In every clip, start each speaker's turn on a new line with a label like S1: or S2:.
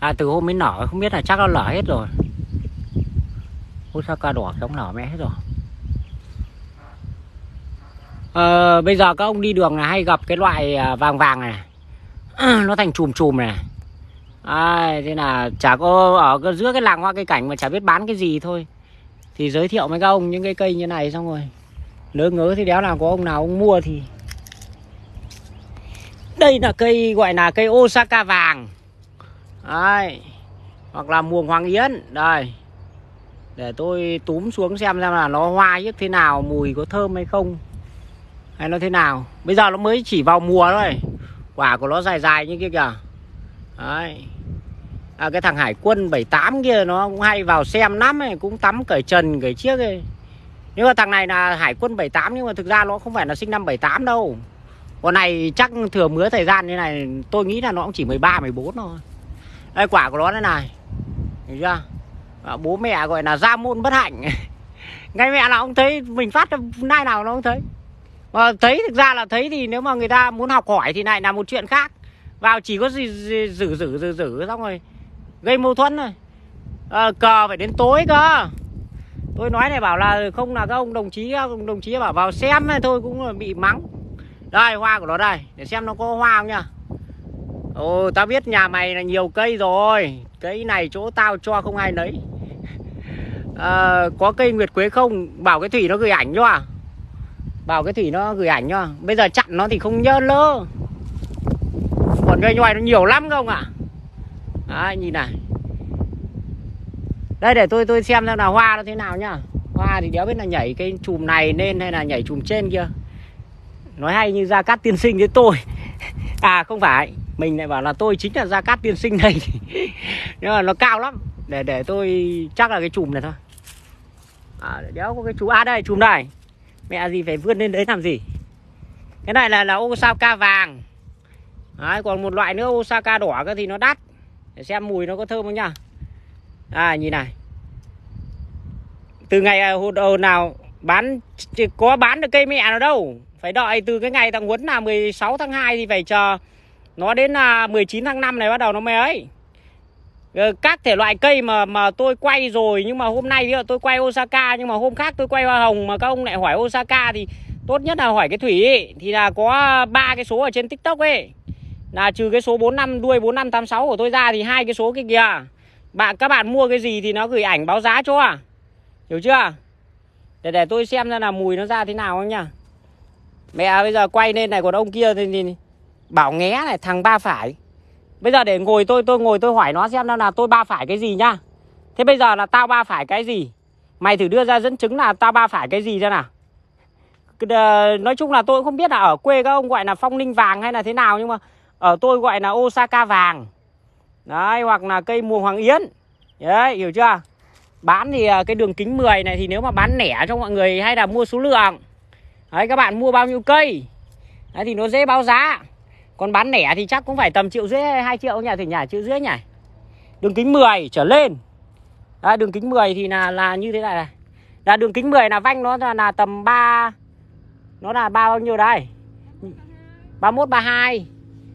S1: à từ hôm mới nở không biết là chắc nó lở hết rồi Ôi sao ca đỏ sống nở mẹ hết rồi à, Bây giờ các ông đi đường là hay gặp cái loại à, vàng vàng này Nó thành chùm chùm này à, Thế là chả có ở giữa cái làng hoa cây cảnh mà chả biết bán cái gì thôi Thì giới thiệu mấy các ông những cái cây như này xong rồi Lỡ ngớ thì đéo nào có ông nào ông mua thì Đây là cây gọi là cây Osaka vàng Đấy. Hoặc là mùa hoàng yến Đây Để tôi túm xuống xem xem là nó hoa như thế nào Mùi có thơm hay không Hay nó thế nào Bây giờ nó mới chỉ vào mùa thôi Quả của nó dài dài như kia kìa Đấy à, Cái thằng Hải quân 78 kia Nó cũng hay vào xem lắm ấy. Cũng tắm cởi trần cởi chiếc ấy nhưng mà thằng này là Hải quân 78 nhưng mà thực ra nó không phải là sinh năm 78 đâu. Con này chắc thừa mứa thời gian như này tôi nghĩ là nó cũng chỉ 13 14 thôi đây quả của nó thế này thấy chưa à, bố mẹ gọi là gia môn bất hạnh ngay mẹ nào ông thấy mình phát nay nào nó không thấy mà thấy thực ra là thấy thì nếu mà người ta muốn học hỏi thì lại là một chuyện khác vào chỉ có gì, rử rử rử rử xong rồi gây mâu thuẫn rồi à, ờ, cờ phải đến tối cơ tôi nói này bảo là không là các ông đồng chí các ông đồng chí bảo vào xem thôi cũng bị mắng đây hoa của nó đây để xem nó có hoa không nhá Ồ tao biết nhà mày là nhiều cây rồi Cây này chỗ tao cho không ai lấy à, Có cây nguyệt quế không Bảo cái Thủy nó gửi ảnh cho à Bảo cái Thủy nó gửi ảnh cho Bây giờ chặn nó thì không nhớ lơ. Còn cây ngoài nó nhiều lắm không à Đấy nhìn này Đây để tôi tôi xem xem là hoa nó thế nào nhá Hoa thì đéo biết là nhảy cái chùm này lên hay là nhảy chùm trên kia Nói hay như ra cát tiên sinh với tôi À không phải mình lại bảo là tôi chính là gia cát tiên sinh này nhưng mà nó cao lắm để để tôi chắc là cái chùm này thôi à, đéo có cái chú a à đây chùm này mẹ gì phải vươn lên đấy làm gì cái này là là osaka vàng đấy, còn một loại nữa osaka đỏ cái thì nó đắt để xem mùi nó có thơm không nhá à nhìn này từ ngày à, hồi nào bán có bán được cây mẹ nào đâu phải đợi từ cái ngày thằng huấn là 16 tháng 2 thì phải chờ nó đến là 19 tháng 5 này bắt đầu nó mới ấy ờ, các thể loại cây mà mà tôi quay rồi nhưng mà hôm nay tôi quay Osaka nhưng mà hôm khác tôi quay hoa hồng mà các ông lại hỏi Osaka thì tốt nhất là hỏi cái thủy ấy, thì là có ba cái số ở trên TikTok ấy là trừ cái số 45 đuôi 4586 của tôi ra thì hai cái số cái kìa. Bạn các bạn mua cái gì thì nó gửi ảnh báo giá cho à. Hiểu chưa? Để để tôi xem ra là mùi nó ra thế nào không nhá. Mẹ bây giờ quay lên này còn ông kia thì, thì bảo nghé này thằng ba phải bây giờ để ngồi tôi tôi ngồi tôi hỏi nó xem là tôi ba phải cái gì nhá thế bây giờ là tao ba phải cái gì mày thử đưa ra dẫn chứng là tao ba phải cái gì ra nào nói chung là tôi cũng không biết là ở quê các ông gọi là phong ninh vàng hay là thế nào nhưng mà ở tôi gọi là Osaka vàng đấy hoặc là cây mùa hoàng yến đấy hiểu chưa bán thì à, cái đường kính 10 này thì nếu mà bán lẻ cho mọi người hay là mua số lượng đấy các bạn mua bao nhiêu cây đấy thì nó dễ báo giá còn bán lẻ thì chắc cũng phải tầm triệu rưỡi hay 2 triệu nhà Thủy nhà Triệu rưỡi nhỉ Đường kính 10 trở lên Đấy, Đường kính 10 thì là là như thế này này là đường kính 10 là vanh nó là, là tầm 3 Nó là ba bao nhiêu đây 31, 32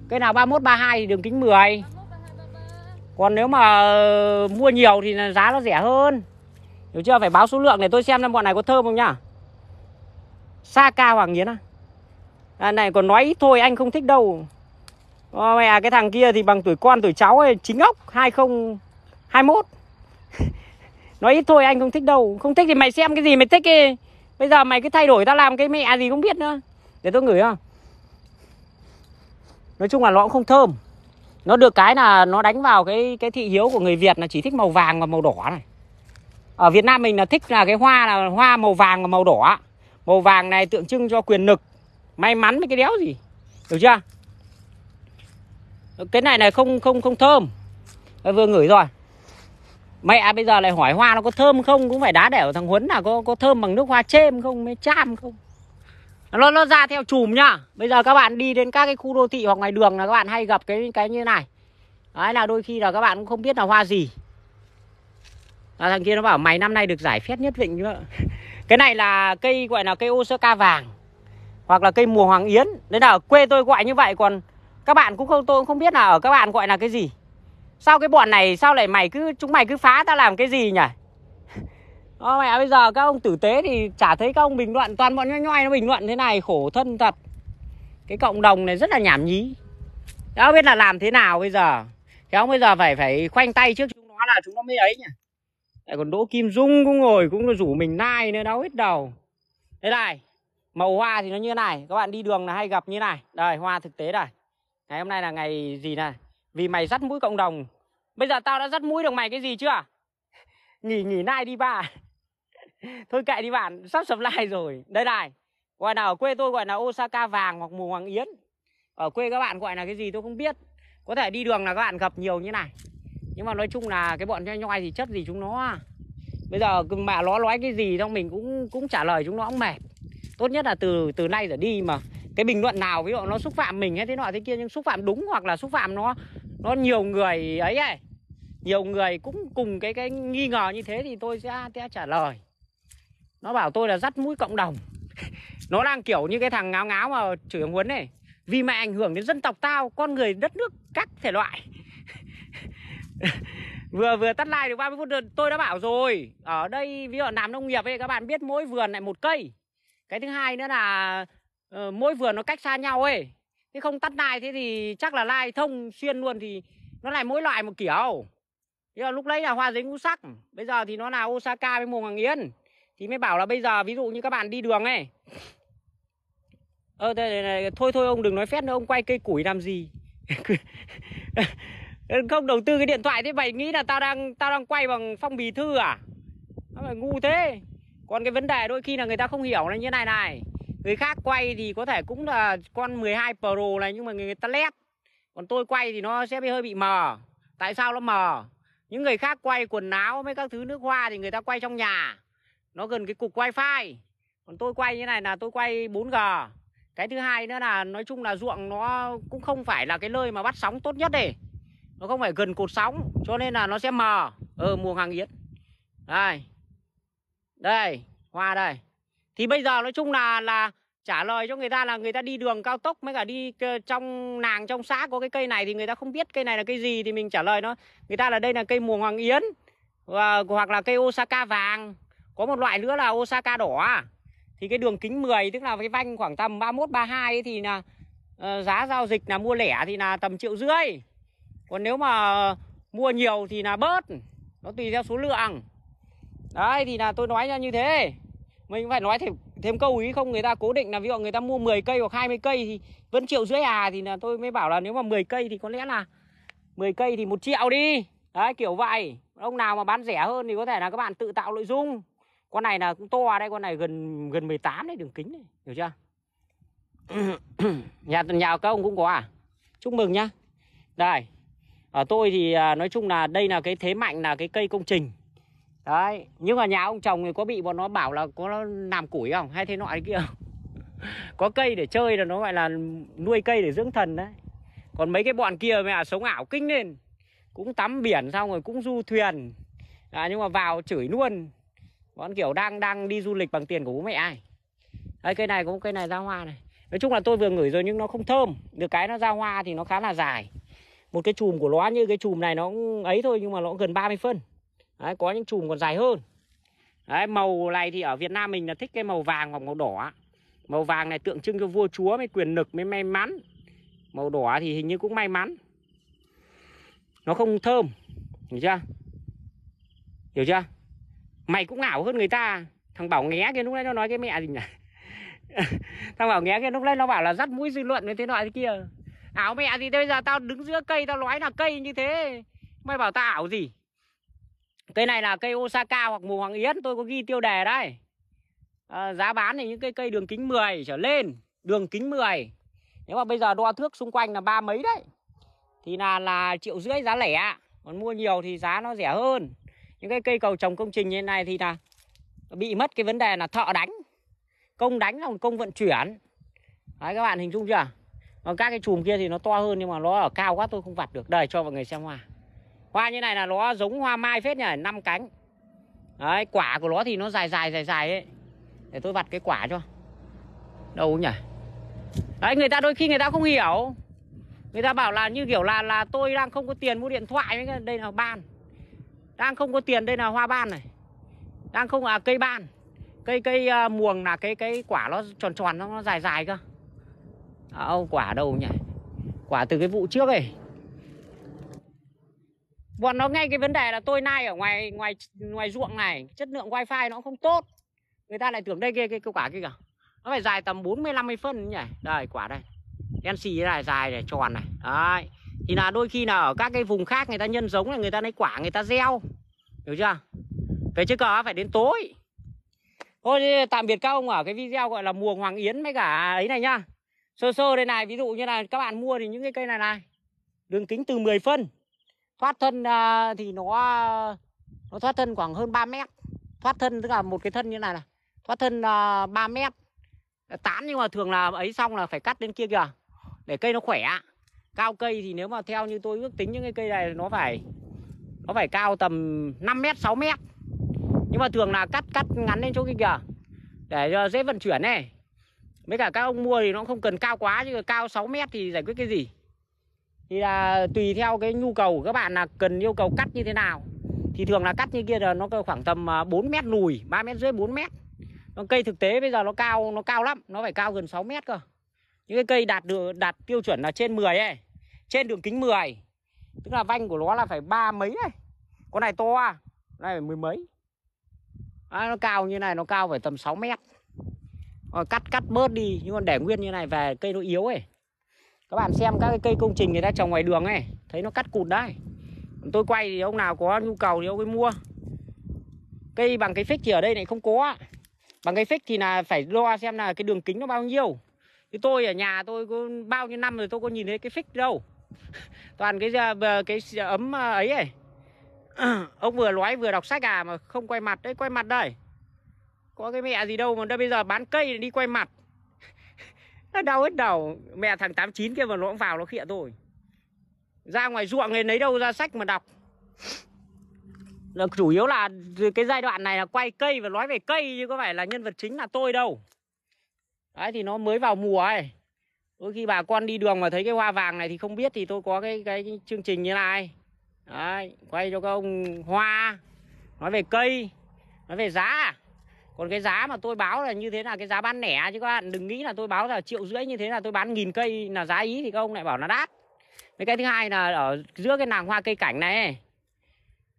S1: Cái nào 31, 32 thì đường kính 10 Còn nếu mà ờ, mua nhiều thì là giá nó rẻ hơn Hiểu chưa? Phải báo số lượng để tôi xem xem bọn này có thơm không nhá Sa ca Hoàng nghiến à Đàn này còn nói thôi anh không thích đâu Ô, ờ, mẹ cái thằng kia thì bằng tuổi con tuổi cháu ấy, chính ốc 2021 Nói ít thôi anh không thích đâu Không thích thì mày xem cái gì mày thích đi Bây giờ mày cứ thay đổi tao làm cái mẹ gì không biết nữa Để tôi ngửi không Nói chung là nó cũng không thơm Nó được cái là nó đánh vào cái cái thị hiếu của người Việt là chỉ thích màu vàng và màu đỏ này Ở Việt Nam mình là thích là cái hoa là hoa màu vàng và màu đỏ Màu vàng này tượng trưng cho quyền lực may mắn với cái đéo gì hiểu chưa cái này này không không không thơm vừa ngửi rồi mẹ à, bây giờ lại hỏi hoa nó có thơm không cũng phải đá đẻo thằng huấn là có có thơm bằng nước hoa chêm không mới cham không nó nó ra theo chùm nhá bây giờ các bạn đi đến các cái khu đô thị hoặc ngoài đường là các bạn hay gặp cái cái như này đấy là đôi khi là các bạn cũng không biết là hoa gì à, thằng kia nó bảo mày năm nay được giải phét nhất vịnh nữa cái này là cây gọi là cây osaka vàng hoặc là cây mùa hoàng yến đấy là ở quê tôi gọi như vậy còn các bạn cũng không tôi cũng không biết là ở các bạn gọi là cái gì sao cái bọn này sao lại mày cứ chúng mày cứ phá ta làm cái gì nhỉ Ô mẹ bây giờ các ông tử tế thì chả thấy các ông bình luận toàn bọn nhoi nhoi nó bình luận thế này khổ thân thật cái cộng đồng này rất là nhảm nhí đó biết là làm thế nào bây giờ kéo bây giờ phải phải khoanh tay trước chúng nó là chúng nó mới ấy nhỉ lại còn đỗ kim dung cũng ngồi cũng rủ mình nai nữa đâu hết đầu thế này màu hoa thì nó như này các bạn đi đường là hay gặp như này đây hoa thực tế này ngày hôm nay là ngày gì này vì mày dắt mũi cộng đồng bây giờ tao đã dắt mũi được mày cái gì chưa nghỉ nghỉ nay đi ba thôi kệ đi bạn sắp sập lại rồi đây này gọi là ở quê tôi gọi là Osaka vàng hoặc mù hoàng yến ở quê các bạn gọi là cái gì tôi không biết có thể đi đường là các bạn gặp nhiều như này nhưng mà nói chung là cái bọn nhoi nhoi thì chất gì chúng nó à? bây giờ mà nó nói cái gì trong mình cũng cũng trả lời chúng nó cũng mệt tốt nhất là từ từ nay trở đi mà cái bình luận nào ví dụ nó xúc phạm mình hay thế nọ thế kia nhưng xúc phạm đúng hoặc là xúc phạm nó nó nhiều người ấy ấy nhiều người cũng cùng cái cái nghi ngờ như thế thì tôi sẽ, sẽ trả lời nó bảo tôi là dắt mũi cộng đồng nó đang kiểu như cái thằng ngáo ngáo mà chửi ông huấn này vì mẹ ảnh hưởng đến dân tộc tao con người đất nước các thể loại vừa vừa tắt like được 30 phút rồi tôi đã bảo rồi ở đây ví dụ làm nông nghiệp ấy các bạn biết mỗi vườn lại một cây cái thứ hai nữa là uh, mỗi vườn nó cách xa nhau ấy thế không tắt lai thế thì chắc là lai thông xuyên luôn thì nó lại mỗi loại một kiểu thế là lúc đấy là hoa giấy ngũ sắc bây giờ thì nó là osaka với mùa hoàng yến thì mới bảo là bây giờ ví dụ như các bạn đi đường ấy ơ đây này, thôi thôi ông đừng nói phép nữa ông quay cây củi làm gì không đầu tư cái điện thoại thế mày nghĩ là tao đang tao đang quay bằng phong bì thư à mày ngu thế còn cái vấn đề đôi khi là người ta không hiểu là như này này Người khác quay thì có thể cũng là con 12 Pro này nhưng mà người ta led Còn tôi quay thì nó sẽ bị hơi bị mờ Tại sao nó mờ? Những người khác quay quần áo mấy các thứ nước hoa thì người ta quay trong nhà Nó gần cái cục wifi Còn tôi quay như này là tôi quay 4G Cái thứ hai nữa là nói chung là ruộng nó cũng không phải là cái nơi mà bắt sóng tốt nhất đấy Nó không phải gần cột sóng cho nên là nó sẽ mờ Ờ mùa hàng yến Đây đây hoa đây thì bây giờ nói chung là là trả lời cho người ta là người ta đi đường cao tốc mới cả đi ờ, trong nàng trong xã có cái cây này thì người ta không biết cây này là cây gì thì mình trả lời nó người ta là đây là cây mùa hoàng yến hoặc là cây Osaka vàng có một loại nữa là Osaka đỏ thì cái đường kính 10 tức là cái vanh khoảng tầm 31 32 ấy thì là ờ, giá giao dịch là mua lẻ thì là tầm triệu rưỡi còn nếu mà mua nhiều thì là bớt nó tùy theo số lượng Đấy thì là tôi nói ra như thế Mình phải nói thêm, thêm câu ý không Người ta cố định là ví dụ người ta mua 10 cây hoặc 20 cây Thì vẫn triệu rưỡi à Thì là tôi mới bảo là nếu mà 10 cây thì có lẽ là 10 cây thì một triệu đi Đấy kiểu vậy Ông nào mà bán rẻ hơn thì có thể là các bạn tự tạo nội dung Con này là cũng to đây Con này gần gần 18 đấy đường kính này Hiểu chưa Nhà nhà các ông cũng có à Chúc mừng nhá Đây ở tôi thì à, nói chung là đây là cái thế mạnh là cái cây công trình đấy nhưng mà nhà ông chồng thì có bị bọn nó bảo là có nó làm củi không hay thế nọ thế kia không có cây để chơi là nó gọi là nuôi cây để dưỡng thần đấy còn mấy cái bọn kia mẹ sống ảo kinh lên cũng tắm biển xong rồi cũng du thuyền à, nhưng mà vào chửi luôn bọn kiểu đang đang đi du lịch bằng tiền của bố mẹ ai đấy cây này cũng cây này ra hoa này nói chung là tôi vừa ngửi rồi nhưng nó không thơm được cái nó ra hoa thì nó khá là dài một cái chùm của nó như cái chùm này nó ấy thôi nhưng mà nó gần 30 phân Đấy, có những chùm còn dài hơn Đấy, màu này thì ở Việt Nam mình là thích cái màu vàng hoặc màu đỏ Màu vàng này tượng trưng cho vua chúa mới quyền lực mới may mắn Màu đỏ thì hình như cũng may mắn Nó không thơm Hiểu chưa Hiểu chưa Mày cũng ngảo hơn người ta Thằng Bảo nghé cái lúc nãy nó nói cái mẹ gì nhỉ Thằng Bảo nghé cái lúc nãy nó bảo là dắt mũi dư luận như thế loại kia Ảo mẹ gì bây giờ tao đứng giữa cây Tao nói là cây như thế Mày bảo tao ảo gì Cây này là cây Osaka hoặc mù hoàng yến Tôi có ghi tiêu đề đây à, Giá bán thì những cây cây đường kính 10 trở lên Đường kính 10 Nếu mà bây giờ đo thước xung quanh là ba mấy đấy Thì là là triệu rưỡi giá lẻ Còn mua nhiều thì giá nó rẻ hơn Những cái cây cầu trồng công trình như thế này thì là Bị mất cái vấn đề là thợ đánh Công đánh là công vận chuyển Đấy các bạn hình dung chưa Còn các cái chùm kia thì nó to hơn Nhưng mà nó ở cao quá tôi không vặt được Đây cho mọi người xem hoa hoa như này là nó giống hoa mai phết nhỉ năm cánh đấy quả của nó thì nó dài dài dài dài ấy để tôi vặt cái quả cho đâu nhỉ đấy người ta đôi khi người ta không hiểu người ta bảo là như kiểu là là tôi đang không có tiền mua điện thoại với đây là ban đang không có tiền đây là hoa ban này đang không à cây ban cây cây uh, muồng là cái cái quả nó tròn tròn nó, nó dài dài cơ à, quả đâu nhỉ quả từ cái vụ trước ấy bọn nó ngay cái vấn đề là tôi nay ở ngoài ngoài ngoài ruộng này chất lượng wifi nó không tốt người ta lại tưởng đây kia cái quả kia kìa nó phải dài tầm 40 50 phân nhỉ đây quả đây đen xì này dài này tròn này đấy thì là đôi khi là ở các cái vùng khác người ta nhân giống là người ta lấy quả người ta gieo hiểu chưa về chứ cờ phải đến tối thôi tạm biệt các ông ở cái video gọi là mùa hoàng yến mấy cả ấy này nhá sơ sơ đây này ví dụ như là các bạn mua thì những cái cây này này đường kính từ 10 phân thoát thân à, thì nó à, nó thoát thân khoảng hơn 3 mét thoát thân tức là một cái thân như này này thoát thân 3 à, mét tán nhưng mà thường là ấy xong là phải cắt lên kia kìa để cây nó khỏe cao cây thì nếu mà theo như tôi ước tính những cái cây này nó phải nó phải cao tầm 5 mét 6 mét nhưng mà thường là cắt cắt ngắn lên chỗ kia kìa để dễ vận chuyển này mấy cả các ông mua thì nó không cần cao quá chứ cao 6 mét thì giải quyết cái gì thì là tùy theo cái nhu cầu của các bạn là cần yêu cầu cắt như thế nào thì thường là cắt như kia là nó khoảng tầm 4 à, mét lùi 3 mét rưỡi 4 mét còn cây thực tế bây giờ nó cao nó cao lắm nó phải cao gần 6 mét cơ những cái cây đạt được đạt tiêu chuẩn là trên 10 ấy trên đường kính 10 tức là vanh của nó là phải ba mấy ấy con này to à này phải mười mấy à, nó cao như này nó cao phải tầm 6 mét rồi ờ, cắt cắt bớt đi nhưng mà để nguyên như này về cây nó yếu ấy các bạn xem các cái cây công trình người ta trồng ngoài đường này thấy nó cắt cụt đấy tôi quay thì ông nào có nhu cầu thì ông ấy mua cây bằng cái phích thì ở đây này không có bằng cái phích thì là phải lo xem là cái đường kính nó bao nhiêu chứ tôi ở nhà tôi có bao nhiêu năm rồi tôi có nhìn thấy cái phích đâu toàn cái ờ, cái ấm ờ, ấy ấy ông vừa nói vừa đọc sách à mà không quay mặt đấy quay mặt đây có cái mẹ gì đâu mà bây giờ bán cây đi quay mặt nó đau hết đầu mẹ thằng 89 kia mà nó cũng vào nó khịa tôi ra ngoài ruộng thì lấy đâu ra sách mà đọc là chủ yếu là cái giai đoạn này là quay cây và nói về cây chứ có phải là nhân vật chính là tôi đâu đấy thì nó mới vào mùa ấy đôi khi bà con đi đường mà thấy cái hoa vàng này thì không biết thì tôi có cái cái, cái chương trình như này đấy quay cho các ông hoa nói về cây nói về giá còn cái giá mà tôi báo là như thế là cái giá bán lẻ chứ các bạn đừng nghĩ là tôi báo là triệu rưỡi như thế là tôi bán nghìn cây là giá ý thì các ông lại bảo là đắt mấy cái thứ hai là ở giữa cái nàng hoa cây cảnh này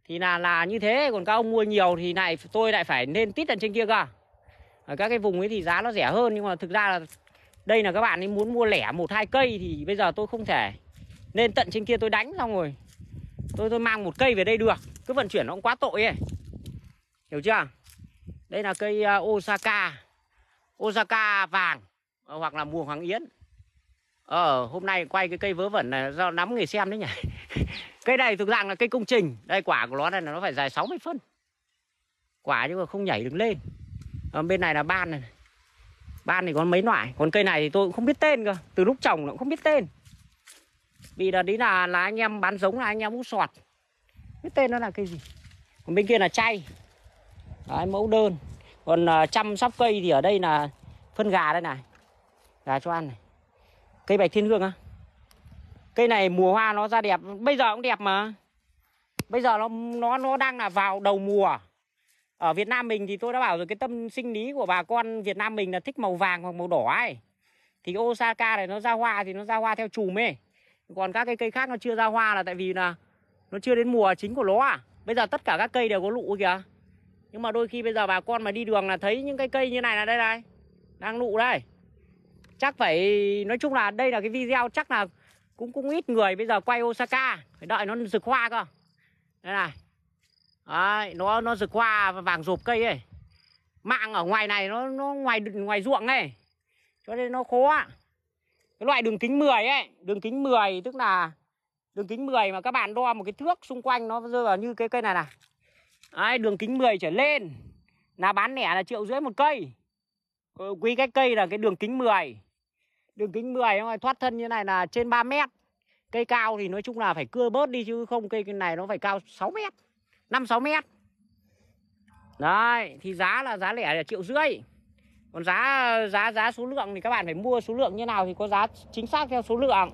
S1: thì là là như thế còn các ông mua nhiều thì lại tôi lại phải nên tít ở trên kia cơ ở các cái vùng ấy thì giá nó rẻ hơn nhưng mà thực ra là đây là các bạn ấy muốn mua lẻ một hai cây thì bây giờ tôi không thể nên tận trên kia tôi đánh xong rồi tôi tôi mang một cây về đây được cứ vận chuyển nó cũng quá tội ấy hiểu chưa đây là cây ờ, Osaka Osaka vàng ờ, hoặc là mùa hoàng yến ờ hôm nay quay cái cây vớ vẩn này do nắm người xem đấy nhỉ cây này thực dạng là cây công trình đây quả của nó này nó phải dài 60 phân quả nhưng mà không nhảy đứng lên à, bên này là ban này ban thì có mấy loại còn cây này thì tôi cũng không biết tên cơ từ lúc trồng nó cũng không biết tên vì là đấy là là anh em bán giống là anh em cũng sọt biết tên nó là cây gì còn bên kia là chay Đấy, mẫu đơn còn uh, chăm sóc cây thì ở đây là phân gà đây này gà cho ăn này cây bạch thiên hương á cây này mùa hoa nó ra đẹp bây giờ cũng đẹp mà bây giờ nó nó nó đang là vào đầu mùa ở Việt Nam mình thì tôi đã bảo rồi cái tâm sinh lý của bà con Việt Nam mình là thích màu vàng hoặc màu đỏ ấy thì Osaka này nó ra hoa thì nó ra hoa theo chùm ấy còn các cái cây khác nó chưa ra hoa là tại vì là nó chưa đến mùa chính của nó à bây giờ tất cả các cây đều có lụ kìa nhưng mà đôi khi bây giờ bà con mà đi đường là thấy những cái cây như này là đây này đang nụ đây chắc phải nói chung là đây là cái video chắc là cũng cũng ít người bây giờ quay Osaka phải đợi nó rực hoa cơ đây này Đấy, nó nó rực hoa vàng rộp cây ấy mạng ở ngoài này nó nó ngoài ngoài ruộng này cho nên nó khó cái loại đường kính 10 ấy đường kính 10 tức là đường kính 10 mà các bạn đo một cái thước xung quanh nó rơi vào như cái cây này này Đấy, đường kính 10 trở lên là bán lẻ là triệu rưỡi một cây ờ, quý cái cây là cái đường kính 10 đường kính 10 nó thoát thân như này là trên 3 mét cây cao thì nói chung là phải cưa bớt đi chứ không cây này nó phải cao 6 mét 5 6 mét đấy thì giá là giá lẻ là triệu rưỡi còn giá giá giá số lượng thì các bạn phải mua số lượng như nào thì có giá chính xác theo số lượng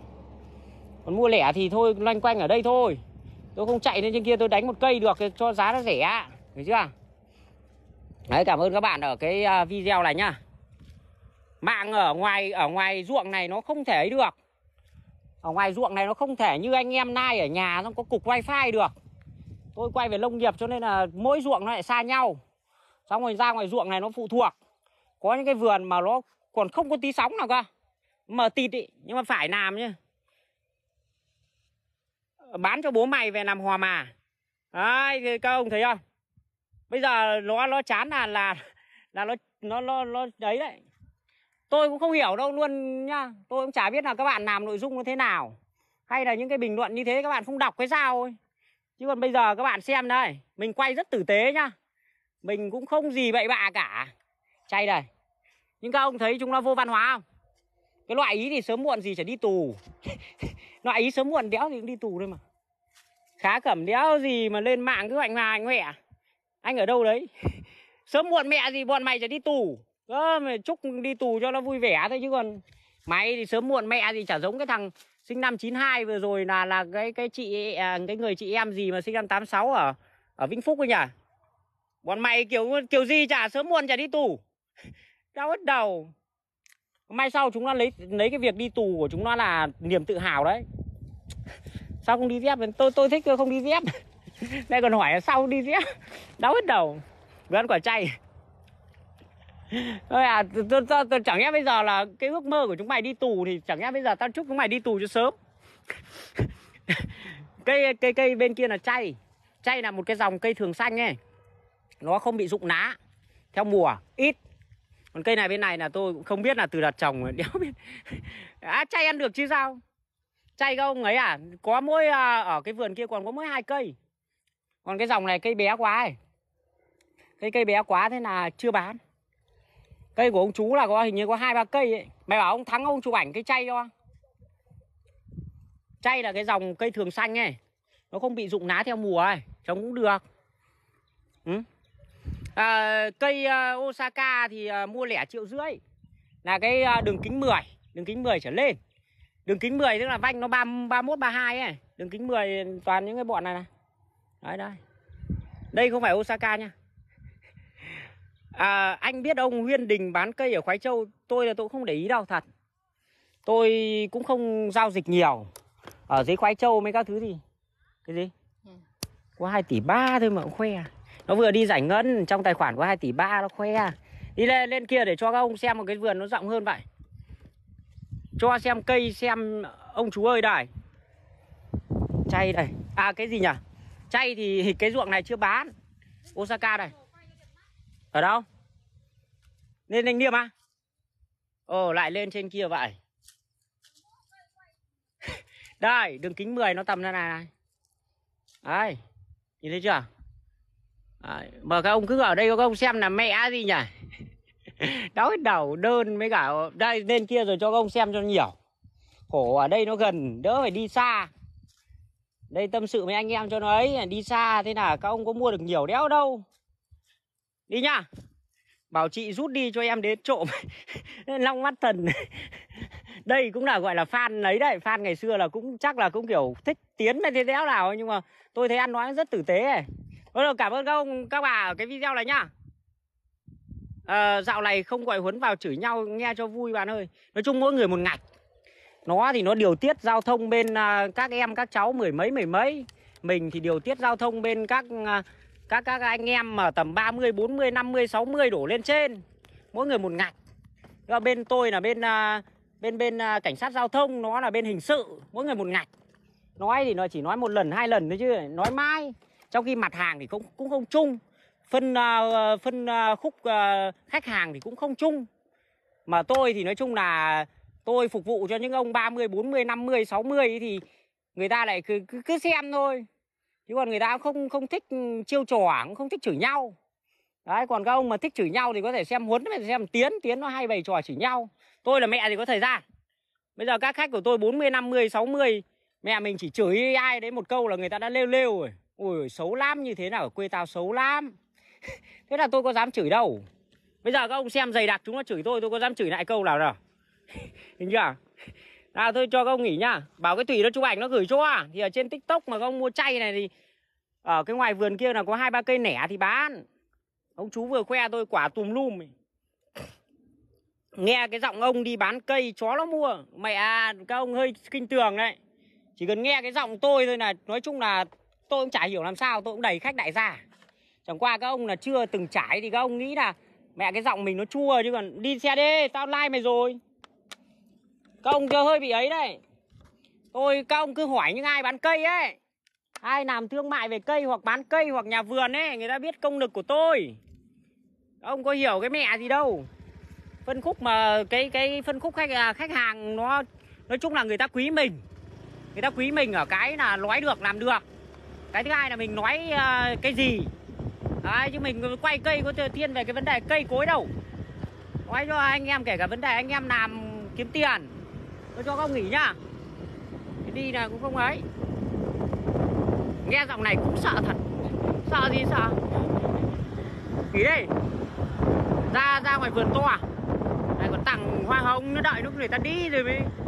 S1: còn mua lẻ thì thôi loanh quanh ở đây thôi tôi không chạy lên trên kia tôi đánh một cây được cho giá nó rẻ được chưa đấy cảm ơn các bạn ở cái à, video này nhá mạng ở ngoài ở ngoài ruộng này nó không thể ấy được ở ngoài ruộng này nó không thể như anh em nai ở nhà nó có cục wifi được tôi quay về nông nghiệp cho nên là mỗi ruộng nó lại xa nhau xong rồi ra ngoài ruộng này nó phụ thuộc có những cái vườn mà nó còn không có tí sóng nào cơ mờ tịt ý nhưng mà phải làm nhá bán cho bố mày về làm hòa mà đấy các ông thấy không bây giờ nó nó chán là là là nó nó nó nó đấy đấy tôi cũng không hiểu đâu luôn nhá tôi cũng chả biết là các bạn làm nội dung nó thế nào hay là những cái bình luận như thế các bạn không đọc cái sao ấy. chứ còn bây giờ các bạn xem đây mình quay rất tử tế nhá mình cũng không gì bậy bạ cả chay đây nhưng các ông thấy chúng nó vô văn hóa không cái loại ý thì sớm muộn gì sẽ đi tù loại ý sớm muộn đéo thì cũng đi tù thôi mà khá cẩm đéo gì mà lên mạng cứ hoành hoành mẹ anh ở đâu đấy sớm muộn mẹ gì bọn mày จะ đi tù ơ mà chúc đi tù cho nó vui vẻ thôi chứ còn mày thì sớm muộn mẹ gì chả giống cái thằng sinh năm 92 vừa rồi là là cái cái chị à, cái người chị em gì mà sinh năm 86 ở ở Vĩnh Phúc ấy nhỉ. Bọn mày kiểu kiểu gì chả sớm muộn chả đi tù. Đau hết đầu mai sau chúng nó lấy lấy cái việc đi tù của chúng nó là niềm tự hào đấy sao không đi dép tôi tôi thích tôi không đi dép đây còn hỏi là sao đi dép đau hết đầu vừa ăn quả chay Thôi à, tôi, tôi, tôi, chẳng nhẽ bây giờ là cái ước mơ của chúng mày đi tù thì chẳng nhẽ bây giờ tao chúc chúng mày đi tù cho sớm. cây cây cây bên kia là chay. Chay là một cái dòng cây thường xanh ấy. Nó không bị rụng lá theo mùa, ít còn cây này bên này là tôi cũng không biết là từ đặt trồng đéo biết à, chay ăn được chứ sao chay các ông ấy à có mỗi à, ở cái vườn kia còn có mỗi hai cây còn cái dòng này cây bé quá ấy cây cây bé quá thế là chưa bán cây của ông chú là có hình như có hai ba cây ấy mày bảo ông thắng ông chụp ảnh cây chay cho chay là cái dòng cây thường xanh ấy nó không bị rụng lá theo mùa ấy trồng cũng được ừ à, cây uh, Osaka thì uh, mua lẻ triệu rưỡi là cái uh, đường kính 10 đường kính 10 trở lên đường kính 10 tức là vanh nó 3, 31 32 ấy đường kính 10 toàn những cái bọn này này đấy đây đây không phải Osaka nha à, anh biết ông Huyên Đình bán cây ở Khoái Châu tôi là tôi không để ý đâu thật tôi cũng không giao dịch nhiều ở dưới Khoái Châu mấy các thứ gì cái gì ừ. có 2 tỷ ba thôi mà cũng khoe à nó vừa đi giải ngân trong tài khoản có 2 tỷ ba nó khoe đi lên lên kia để cho các ông xem một cái vườn nó rộng hơn vậy cho xem cây xem ông chú ơi đây chay đây à cái gì nhỉ chay thì cái ruộng này chưa bán Osaka đây ở đâu lên anh Niêm à ồ lại lên trên kia vậy đây đường kính 10 nó tầm ra này này đấy nhìn thấy chưa à, mà các ông cứ ở đây các ông xem là mẹ gì nhỉ đói đầu đơn với cả đây lên kia rồi cho các ông xem cho nhiều khổ ở đây nó gần đỡ phải đi xa đây tâm sự với anh em cho nó ấy đi xa thế là các ông có mua được nhiều đéo đâu đi nhá bảo chị rút đi cho em đến trộm long mắt thần đây cũng là gọi là fan ấy đấy fan ngày xưa là cũng chắc là cũng kiểu thích tiến này thế đéo nào nhưng mà tôi thấy ăn nói rất tử tế ấy. Vâng, cảm ơn các ông, các bà ở cái video này nhá. À, dạo này không gọi huấn vào chửi nhau nghe cho vui bạn ơi. Nói chung mỗi người một ngạch. Nó thì nó điều tiết giao thông bên à, các em các cháu mười mấy mười mấy. Mình thì điều tiết giao thông bên các à, các các anh em mà tầm 30, 40, 50, 60 đổ lên trên. Mỗi người một ngạch. Và bên tôi là bên à, bên bên cảnh sát giao thông nó là bên hình sự, mỗi người một ngạch. Nói thì nó chỉ nói một lần hai lần thôi chứ nói mai trong khi mặt hàng thì cũng cũng không chung phân uh, phân uh, khúc uh, khách hàng thì cũng không chung mà tôi thì nói chung là tôi phục vụ cho những ông 30, 40, 50, 60 thì người ta lại cứ cứ, cứ xem thôi chứ còn người ta không không thích chiêu trò cũng không thích chửi nhau đấy còn các ông mà thích chửi nhau thì có thể xem huấn mà xem tiến tiến nó hay bày trò chửi nhau tôi là mẹ thì có thời gian bây giờ các khách của tôi 40, 50, 60 mẹ mình chỉ chửi ai đấy một câu là người ta đã lêu lêu rồi Ôi xấu lắm như thế nào ở quê tao xấu lắm Thế là tôi có dám chửi đâu Bây giờ các ông xem dày đặc chúng nó chửi tôi Tôi có dám chửi lại câu nào à? nào Hình chưa À thôi cho các ông nghỉ nhá Bảo cái thủy nó chụp ảnh nó gửi cho à Thì ở trên tiktok mà các ông mua chay này thì Ở cái ngoài vườn kia là có hai ba cây nẻ thì bán Ông chú vừa khoe tôi quả tùm lum Nghe cái giọng ông đi bán cây chó nó mua Mẹ à, các ông hơi kinh tường đấy Chỉ cần nghe cái giọng tôi thôi là Nói chung là tôi cũng chả hiểu làm sao tôi cũng đầy khách đại gia chẳng qua các ông là chưa từng trải thì các ông nghĩ là mẹ cái giọng mình nó chua chứ còn đi xe đi tao like mày rồi các ông kia hơi bị ấy đấy tôi các ông cứ hỏi những ai bán cây ấy ai làm thương mại về cây hoặc bán cây hoặc nhà vườn ấy người ta biết công lực của tôi ông có hiểu cái mẹ gì đâu phân khúc mà cái cái phân khúc khách à, khách hàng nó nói chung là người ta quý mình người ta quý mình ở cái là nói được làm được cái thứ hai là mình nói uh, cái gì đấy, chứ mình quay cây có thiên về cái vấn đề cây cối đâu nói cho anh em kể cả vấn đề anh em làm kiếm tiền tôi cho ông nghỉ nhá đi là cũng không ấy nghe giọng này cũng sợ thật sợ gì sợ nghỉ đi, ra ra ngoài vườn to à này còn tặng hoa hồng nó đợi lúc người ta đi rồi mới